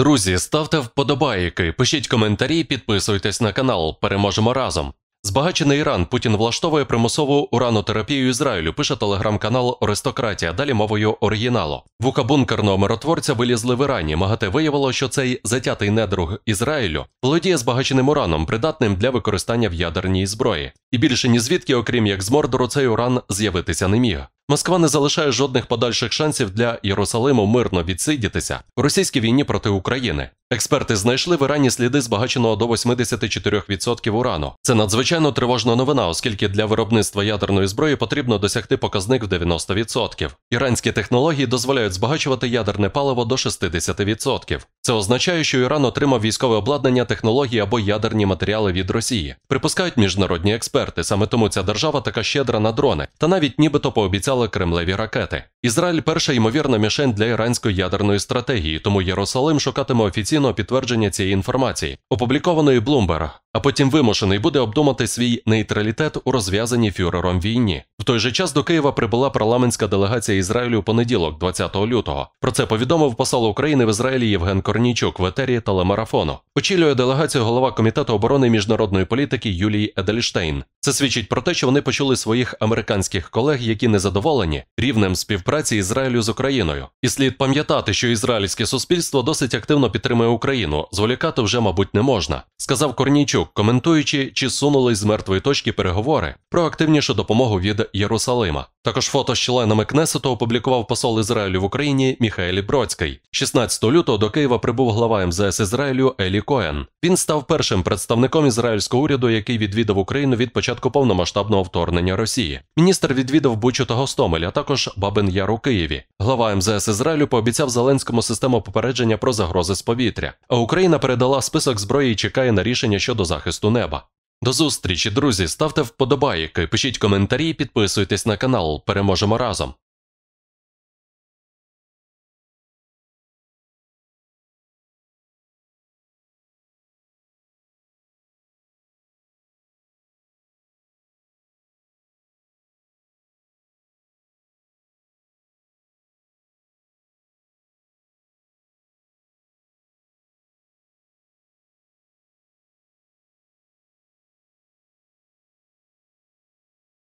Друзі, ставте вподобайки, пишіть коментарі, підписуйтесь на канал. Переможемо разом. Збагачений Іран Путін влаштовує примусову уранотерапію Ізраїлю. Пише телеграм-канал Аристократія. Далі мовою оригіналу. Вука бункерного миротворця вилізли в Ірані. Магате виявило, що цей затятий недруг Ізраїлю володіє збагаченим ураном, придатним для використання в ядерній зброї. І більше ні звідки, окрім як з мордору, цей уран з'явитися не міг. Москва не залишає жодних подальших шансів для Єрусалиму мирно відсидітися у російській війні проти України. Експерти знайшли в Ірані сліди збагаченого до 84% урану. Це надзвичайно тривожна новина, оскільки для виробництва ядерної зброї потрібно досягти показник в 90%. Іранські технології дозволяють збагачувати ядерне паливо до 60%. Це означає, що Іран отримав військове обладнання, технології або ядерні матеріали від Росії. Припускають міжнародні експерти. Саме тому ця держава така щедра на дрони, та навіть нібито пообіцяли кремлеві ракети. Ізраїль перша ймовірна мішень для іранської ядерної стратегії, тому Єрусалим шукатиме офіційного підтвердження цієї інформації, опублікованої Блумберг. а потім вимушений буде обдумати свій нейтралітет у розв'язанні фюрером війні. В той же час до Києва прибула парламентська делегація Ізраїлю у понеділок, 20 лютого. Про це повідомив посол України в Ізраїлі Євген Корнійчук в етері телемарафону. Очолює делегацію голова комітету оборони міжнародної політики Юлії Едельштейн. Це свідчить про те, що вони почули своїх американських колег, які незадоволені рівнем співпраці Ізраїлю з Україною. І слід пам'ятати, що ізраїльське суспільство досить активно підтримує Україну. Зволікати вже, мабуть, не можна, сказав Корнійчук, коментуючи, чи сунулись з мертвої точки переговори про активнішу допомогу від Єрусалима. Також фото з членами Кнесету опублікував посол Ізраїлю в Україні Міхаелі Бродський. 16 лютого до Києва прибув глава МЗС Ізраїлю Елі Коен. Він став першим представником ізраїльського уряду, який відвідав Україну від початку повномасштабного вторгнення Росії. Міністр відвідав Бучу та Гостомель, а також Бабин Яр у Києві. Глава МЗС Ізраїлю пообіцяв Зеленському систему попередження про загрози з повітря. А Україна передала список зброї і чекає на рішення щодо захисту неба. До зустрічі, друзі. Ставте вподобайки, пишіть коментарі, підписуйтесь на канал. Переможемо разом.